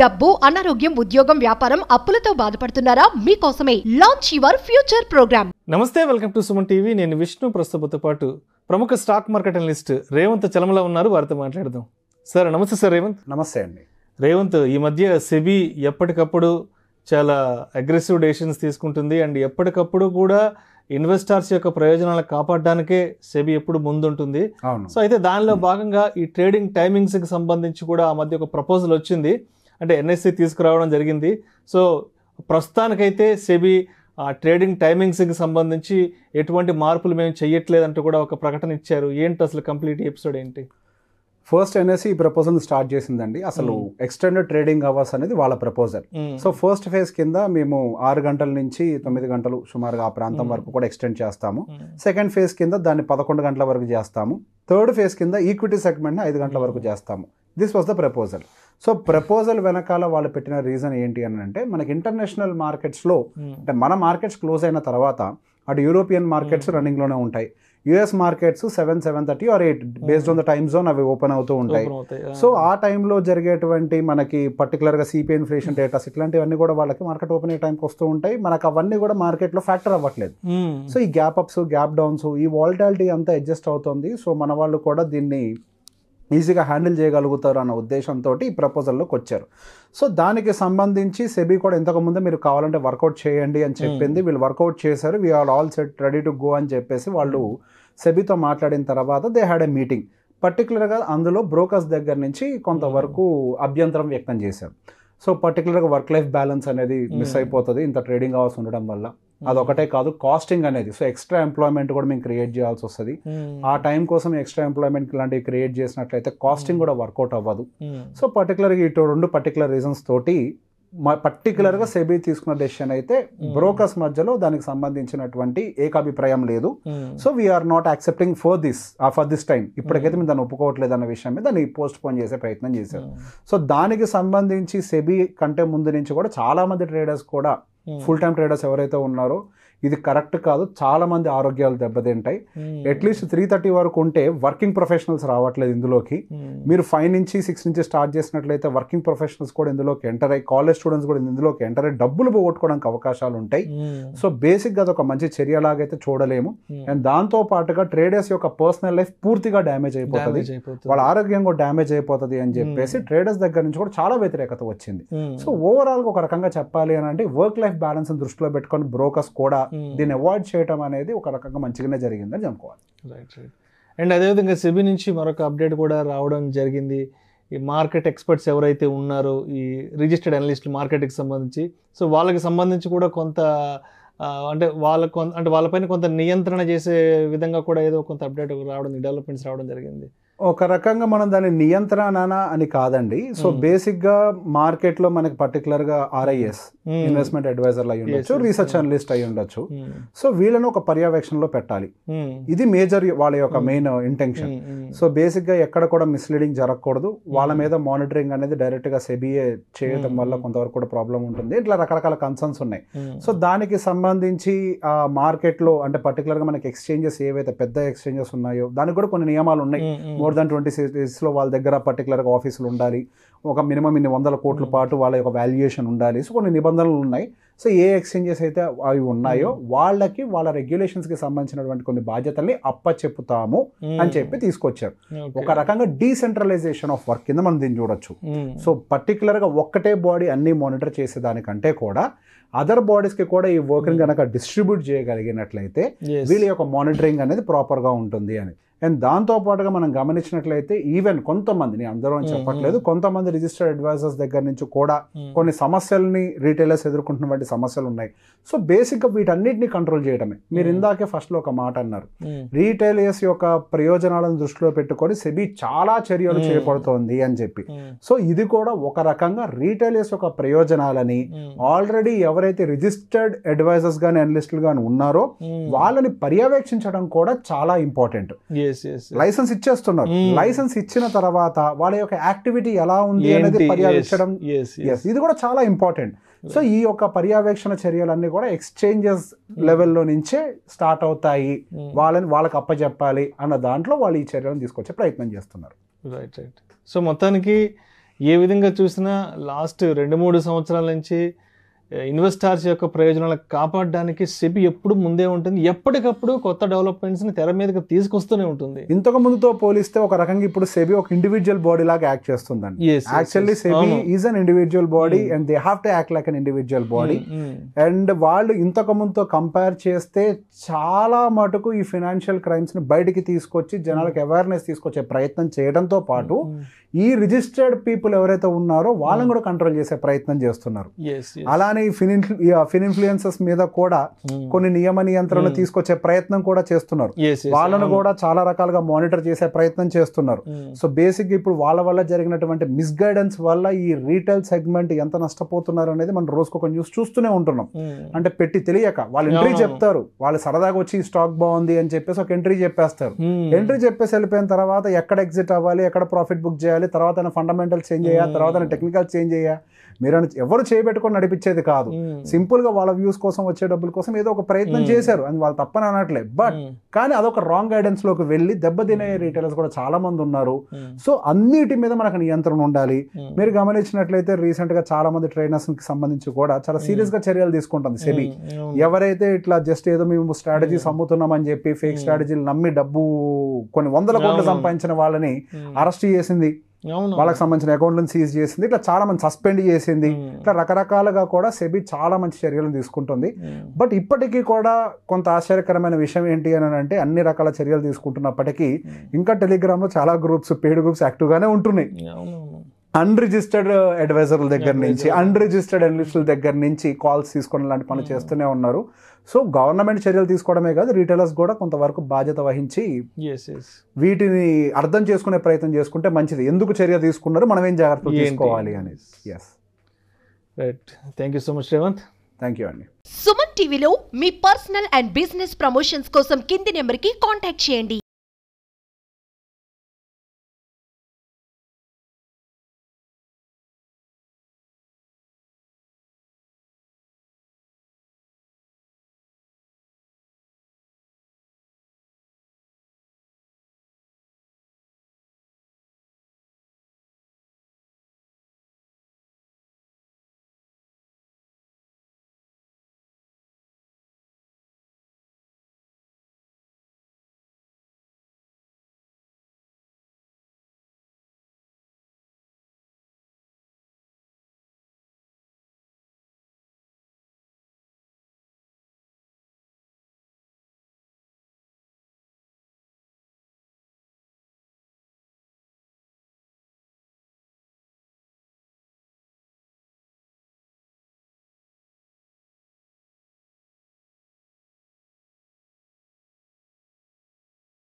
డబ్బు అనారోగ్యం ఉద్యోగం వ్యాపారం అప్పులతో బాధపడుతున్నారా మీకోసమే లాంచ్ యువర్ ఫ్యూచర్ ప్రోగ్రామ్ నమస్తే వెల్కమ్ టు సుమన్ టీవీ నేను విష్ణు ప్రస్తుతతో పాటు ప్రముఖ stock market analyst Revanth Chalamala ఉన్నారు వారితో మాట్లాడదాం సార్ నమస్తే సార్ రేవంత్ నమస్తే అండి రేవంత్ ఈ మధ్య సెబీ ఎప్పటికప్పుడు చాలా అగ్రెసివ్ డెసిషన్స్ తీసుకుంటుంది అండ్ ఎప్పటికప్పుడు కూడా ఇన్వెస్టర్స్ యొక్క ప్రయోజనాలు కాపాడడానికే సెబీ ఎప్పుడు ముందుంటుంది సో అయితే దానిలో భాగంగా ఈ ట్రేడింగ్ టైమింగ్స్కి సంబంధించి కూడా ఆ మధ్య ఒక ప్రపోజల్ వచ్చింది అంటే ఎన్ఎస్సి తీసుకురావడం జరిగింది సో ప్రస్తుతానికైతే సెబీ ట్రేడింగ్ టైమింగ్స్కి సంబంధించి ఎటువంటి మార్పులు మేము చేయట్లేదంటూ కూడా ఒక ప్రకటన ఇచ్చారు ఏంటి అసలు కంప్లీట్ ఎపిసోడ్ ఏంటి ఫస్ట్ ఎన్ఎస్సి ఈ ప్రపోజల్ స్టార్ట్ చేసిందండి అసలు ఎక్స్టెండెడ్ ట్రేడింగ్ అవర్స్ అనేది వాళ్ళ ప్రపోజల్ సో ఫస్ట్ ఫేజ్ కింద మేము ఆరు గంటల నుంచి తొమ్మిది గంటలు సుమారుగా ఆ ప్రాంతం వరకు కూడా ఎక్స్టెండ్ చేస్తాము సెకండ్ ఫేజ్ కింద దాన్ని పదకొండు గంటల వరకు చేస్తాము థర్డ్ ఫేజ్ కింద ఈక్విటీ సెగ్మెంట్ని ఐదు గంటల వరకు చేస్తాము this was the proposal so proposal వెనకాల వాళ్ళు పెట్టిన రీజన్ ఏంటి అని అంటే మనకి ఇంటర్నేషనల్ మార్కెట్స్లో hmm. అంటే మన మార్కెట్స్ క్లోజ్ అయిన తర్వాత అటు యూరోపియన్ మార్కెట్స్ రన్నింగ్లోనే ఉంటాయి US markets seven seven thirty or eight based on the time zone అవి ఓపెన్ అవుతూ ఉంటాయి సో ఆ టైంలో జరిగేటువంటి మనకి పర్టికులర్గా సిపి ఇన్ఫ్లేషన్ డేటాస్ ఇట్లాంటివన్నీ కూడా వాళ్ళకి మార్కెట్ ఓపెన్ అయ్యే టైంకి వస్తూ ఉంటాయి మనకు అవన్నీ కూడా మార్కెట్లో ఫ్యాక్టర్ అవ్వట్లేదు సో hmm. ఈ గ్యాప్ అప్స్ గ్యాప్ డౌన్స్ ఈ వాల్టాలిటీ అంతా అడ్జస్ట్ అవుతుంది సో మన వాళ్ళు కూడా దీన్ని ఈజీగా హ్యాండిల్ చేయగలుగుతారు అన్న ఉద్దేశంతో ఈ ప్రపోజల్లోకి వచ్చారు సో దానికి సంబంధించి సెబీ కూడా ఇంతకుముందు మీరు కావాలంటే వర్కౌట్ చేయండి అని చెప్పింది వీళ్ళు వర్కౌట్ చేశారు we are all set ready to go అని చెప్పేసి వాళ్ళు సెబీతో మాట్లాడిన తర్వాత దే హ్యాడ్ ఎ మీటింగ్ పర్టికులర్గా అందులో బ్రోకర్స్ దగ్గర నుంచి కొంతవరకు అభ్యంతరం వ్యక్తం చేశారు సో పర్టికులర్గా వర్క్ లైఫ్ బ్యాలెన్స్ అనేది మిస్ అయిపోతుంది ఇంత ట్రేడింగ్ అవర్స్ ఉండడం వల్ల అదొకటే కాదు కాస్టింగ్ అనేది సో ఎక్స్ట్రా ఎంప్లాయ్మెంట్ కూడా మేము క్రియేట్ చేయాల్సి వస్తుంది hmm. ఆ టైం కోసం ఎక్స్ట్రా ఎంప్లాయ్మెంట్ లాంటివి క్రియేట్ చేసినట్లయితే కాస్టింగ్ hmm. కూడా వర్కౌట్ అవ్వదు సో hmm. పర్టికులర్గా ఇటు రెండు పర్టికులర్ రీజన్స్ తోటి పర్టికులర్గా సెబీ తీసుకున్న డెసిషన్ అయితే బ్రోకర్స్ మధ్యలో దానికి సంబంధించినటువంటి ఏకాభిప్రాయం లేదు so we are not accepting for this for this time ఇప్పటికైతే మేము దాన్ని ఒప్పుకోవట్లేదు అన్న విషయం మీద దాన్ని పోస్ట్ పోన్ చేసే ప్రయత్నం చేశారు సో దానికి సంబంధించి సెబీ కంటే ముందు నుంచి కూడా చాలామంది ట్రేడర్స్ కూడా ఫుల్ టైం ట్రేడర్స్ ఎవరైతే ఉన్నారో ఇది కరెక్ట్ కాదు చాలా మంది ఆరోగ్యాలు దెబ్బతింటాయి అట్లీస్ట్ త్రీ థర్టీ వరకు ఉంటే వర్కింగ్ ప్రొఫెషనల్స్ రావట్లేదు ఇందులోకి hmm. మీరు ఫైవ్ నుంచి సిక్స్ నుంచి స్టార్ట్ చేసినట్లయితే వర్కింగ్ ప్రొఫెషనల్స్ కూడా ఇందులోకి ఎంటర్ అయ్యి కాలేజ్ స్టూడెంట్స్ కూడా ఇందులోకి ఎంటర్ అయ్యి డబ్బులు పోగొట్టుకోవడానికి అవకాశాలు ఉంటాయి hmm. సో గా అది ఒక మంచి చర్యలాగైతే చూడలేము అండ్ hmm. దాంతో పాటుగా ట్రేడర్స్ యొక్క పర్సనల్ లైఫ్ పూర్తిగా డ్యామేజ్ అయిపోతుంది వాళ్ళ ఆరోగ్యం కూడా డ్యామేజ్ అయిపోతుంది అని చెప్పేసి ట్రేడర్స్ దగ్గర నుంచి కూడా చాలా వ్యతిరేకత వచ్చింది సో ఓవరాల్ ఒక రకంగా చెప్పాలి అని అంటే వర్క్ లైఫ్ బ్యాలెన్స్ దృష్టిలో పెట్టుకొని బ్రోకర్స్ కూడా Hmm. దీన్ని అవాయిడ్ చేయడం అనేది ఒక రకంగా మంచిగానే జరిగిందని అనుకోవాలి రైట్ రైట్ అండ్ అదేవిధంగా సెబీ నుంచి మరొక అప్డేట్ కూడా రావడం జరిగింది ఈ మార్కెట్ ఎక్స్పర్ట్స్ ఎవరైతే ఉన్నారో ఈ రిజిస్టర్డ్ అనలిస్టులు మార్కెట్కి సంబంధించి సో వాళ్ళకి సంబంధించి కూడా కొంత అంటే వాళ్ళ కొంత అంటే వాళ్ళపైన కొంత నియంత్రణ చేసే విధంగా కూడా ఏదో కొంత అప్డేట్ రావడం డెవలప్మెంట్స్ రావడం జరిగింది ఒక రకంగా మనం దాని నియంత్రణ అని కాదండి సో బేసిక్ మార్కెట్ మార్కెట్లో మనకి పర్టికులర్ గా ఆర్ఐఎస్ ఇన్వెస్ట్మెంట్ అడ్వైజర్లు అయి ఉండొచ్చు రీసెర్చ్ అనలిస్ట్ అయి ఉండొచ్చు సో వీళ్ళను ఒక పర్యవేక్షణలో పెట్టాలి ఇది మేజర్ వాళ్ళ యొక్క మెయిన్ ఇంటెన్షన్ సో బేసిక్ గా ఎక్కడ కూడా మిస్లీడింగ్ జరగకూడదు వాళ్ళ మీద మానిటరింగ్ అనేది డైరెక్ట్ గా సెబిఏ చేయడం వల్ల కొంతవరకు కూడా ప్రాబ్లం ఉంటుంది ఇట్లా రకరకాల కన్సర్న్స్ ఉన్నాయి సో దానికి సంబంధించి మార్కెట్లో అంటే పర్టికులర్ గా మనకి ఎక్స్చేంజెస్ ఏవైతే పెద్ద ఎక్స్చేంజెస్ ఉన్నాయో దానికి కూడా కొన్ని నియమాలు ఉన్నాయి మోర్ దాన్ ట్వంటీ సిటీస్లో వాళ్ళ దగ్గర పర్టికులర్గా ఆఫీసులు ఉండాలి ఒక మినిమం ఇన్ని వందల కోట్ల hmm. పాటు వాళ్ళ యొక్క వాల్యుయేషన్ ఉండాలి సో కొన్ని నిబంధనలు ఉన్నాయి సో ఏ ఎక్స్చేంజెస్ అయితే అవి ఉన్నాయో hmm. వాళ్ళకి వాళ్ళ రెగ్యులేషన్స్కి సంబంధించినటువంటి కొన్ని బాధ్యతల్ని అప్పచెప్పుతాము అని hmm. చెప్పి తీసుకొచ్చారు ఒక రకంగా డీసెంట్రలైజేషన్ ఆఫ్ వర్క్ కింద మనం దీన్ని చూడొచ్చు సో పర్టికులర్గా ఒక్కటే బాడీ అన్ని మానిటర్ చేసేదానికంటే కూడా అదర్ బాడీస్కి కూడా ఈ వర్క్ని కనుక డిస్ట్రిబ్యూట్ చేయగలిగినట్లయితే వీళ్ళ యొక్క మానిటరింగ్ అనేది ప్రాపర్గా ఉంటుంది అని అండ్ దాంతోపాటుగా మనం గమనించినట్లయితే ఈవెన్ కొంతమంది నేను అందరూ అని చెప్పట్లేదు కొంతమంది రిజిస్టర్డ్ అడ్వైజర్స్ దగ్గర నుంచి కూడా కొన్ని సమస్యలని రీటైలర్స్ ఎదుర్కొంటున్నటువంటి సమస్యలు ఉన్నాయి సో బేసిక్గా వీటన్నిటిని కంట్రోల్ చేయడమే మీరు ఇందాకే ఫస్ట్లో ఒక మాట అన్నారు రీటైలర్స్ యొక్క ప్రయోజనాలను దృష్టిలో పెట్టుకొని సెబీ చాలా చర్యలు చేపడుతోంది అని చెప్పి సో ఇది కూడా ఒక రకంగా రీటైలర్స్ యొక్క ప్రయోజనాలని ఆల్రెడీ ఎవరైతే రిజిస్టర్డ్ అడ్వైజర్స్ కానీ అనలిస్టులు కానీ ఉన్నారో వాళ్ళని పర్యవేక్షించడం కూడా చాలా ఇంపార్టెంట్ లైసెన్స్ ఇచ్చేస్తున్నారు hmm. లైసెన్స్ ఇచ్చిన తర్వాత వాళ్ళ యొక్క యాక్టివిటీ ఎలా ఉంది అనేది పర్యవేక్షడం ఇది కూడా చాలా ఇంపార్టెంట్ సో ఈ యొక్క పర్యవేక్షణ చర్యలన్నీ కూడా ఎక్స్చేంజెస్ లెవెల్లో hmm. నుంచే స్టార్ట్ అవుతాయి hmm. వాళ్ళని వాళ్ళకి అప్పచెప్పాలి అన్న దాంట్లో వాళ్ళు ఈ చర్యలను తీసుకొచ్చే ప్రయత్నం చేస్తున్నారు రైట్ రైట్ సో మొత్తానికి ఏ విధంగా చూసినా లాస్ట్ రెండు మూడు సంవత్సరాల నుంచి ఇన్వెస్టార్స్ యొక్క ప్రయోజనాలను కాపాడడానికి సెబీ ఎప్పుడు ముందే ఉంటుంది ఎప్పటికప్పుడు కొత్త డెవలప్మెంట్స్ని తెర మీదకి తీసుకొస్తూనే ఉంటుంది ఇంతకు ముందుతో పోలిస్తే ఒక రకంగా ఇప్పుడు సెబీ ఒక ఇండివిజువల్ బాడీ లాగా యాక్ట్ చేస్తుందండి actually SEBI is an individual body and they have to act like an individual body and వాళ్ళు ఇంతకు ముందుతో కంపేర్ చేస్తే చాలా మటుకు ఈ ఫినాన్షియల్ క్రైమ్స్ ని బయటికి తీసుకొచ్చి జనాలకు అవేర్నెస్ hmm. తీసుకొచ్చే ప్రయత్నం చేయడంతో పాటు hmm, hmm. ఈ రిజిస్టర్డ్ పీపుల్ ఎవరైతే ఉన్నారో వాళ్ళని కూడా కంట్రోల్ చేసే ప్రయత్నం చేస్తున్నారు అలానే అలానే ఈ ఫిన్ ఫిన్ ఇన్ఫ్లుయెన్సెస్ మీద కూడా hmm. కొన్ని నియమ నియంత్రణలు hmm. తీసుకొచ్చే ప్రయత్నం కూడా చేస్తున్నారు వాళ్ళను కూడా చాలా రకాలుగా మానిటర్ చేసే ప్రయత్నం చేస్తున్నారు సో hmm. బేసిక్ ఇప్పుడు వాళ్ళ వల్ల జరిగినటువంటి మిస్ గైడెన్స్ వల్ల ఈ రీటైల్ సెగ్మెంట్ ఎంత నష్టపోతున్నారు అనేది మనం రోజుకు ఒక న్యూస్ చూస్తూనే ఉంటున్నాం అంటే పెట్టి తెలియక వాళ్ళు ఎంట్రీ చెప్తారు వాళ్ళు సరదాగా వచ్చి స్టాక్ బాగుంది అని చెప్పేసి ఒక ఎంట్రీ చెప్పేస్తారు ఎంట్రీ చెప్పేసి వెళ్ళిపోయిన తర్వాత ఎక్కడ ఎగ్జిట్ అవ్వాలి ఎక్కడ ప్రాఫిట్ బుక్ చేయాలి తర్వాత ఫండమెంటల్ చేంజ్ అయ్యా తర్వాత టెక్నికల్ చేంజ్ అయ్యా మీరు ఎవరు చేయబెట్టుకొని నడిపించేది కాదు సింపుల్ గా వాళ్ళ వ్యూస్ కోసం వచ్చే డబ్బుల కోసం ఏదో ఒక ప్రయత్నం చేశారు అని వాళ్ళు తప్పని అనట్లే బట్ కానీ అదొక రాంగ్ గైడెన్స్ లోకి వెళ్ళి దెబ్బతినే రీటైలర్స్ కూడా చాలా మంది ఉన్నారు సో అన్నిటి మీద మనకు నియంత్రణ ఉండాలి మీరు గమనించినట్లయితే రీసెంట్ గా చాలా మంది ట్రైనర్స్ కి సంబంధించి కూడా చాలా సీరియస్ గా చర్యలు తీసుకుంటుంది సెబీ ఎవరైతే ఇట్లా జస్ట్ ఏదో మేము స్ట్రాటజీస్ అమ్ముతున్నామని చెప్పి ఫేక్ స్ట్రాటజీలు నమ్మి డబ్బు కొన్ని వందల కోట్లు సంపాదించిన వాళ్ళని అరెస్ట్ చేసింది వాళ్ళకి సంబంధించిన అకౌంట్లను సీజ్ చేసింది ఇట్లా చాలా మంది సస్పెండ్ చేసింది ఇట్లా రకరకాలుగా కూడా సెబీ చాలా మంచి చర్యలు తీసుకుంటుంది బట్ ఇప్పటికీ కూడా కొంత ఆశ్చర్యకరమైన విషయం ఏంటి అని అంటే అన్ని రకాల చర్యలు తీసుకుంటున్నప్పటికీ ఇంకా టెలిగ్రామ్లో చాలా గ్రూప్స్ పెయిడ్ గ్రూప్స్ యాక్టివ్గానే ఉంటున్నాయి అన్రిజిస్టర్డ్ అడ్వైజర్ల దగ్గర నుంచి అన్రిజిస్టర్డ్ అనలిస్టుల దగ్గర నుంచి కాల్స్ తీసుకోవడం లాంటి పనులు hmm. చేస్తూనే ఉన్నారు సో గవర్నమెంట్ చర్యలు తీసుకోవడమే కాదు రీటైలర్స్ కూడా కొంతవరకు బాధ్యత వహించి వీటిని అర్థం చేసుకునే ప్రయత్నం చేసుకుంటే మంచిది ఎందుకు చర్య తీసుకున్నారు మనం ఏం జాగ్రత్తలు తీసుకోవాలి అని yes right thank you so much Revanth thank you అండి సుమన్ టీవీలో మీ పర్సనల్ అండ్ బిజినెస్ ప్రమోషన్స్ కోసం కింది నెంబర్కి కాంటాక్ట్ చేయండి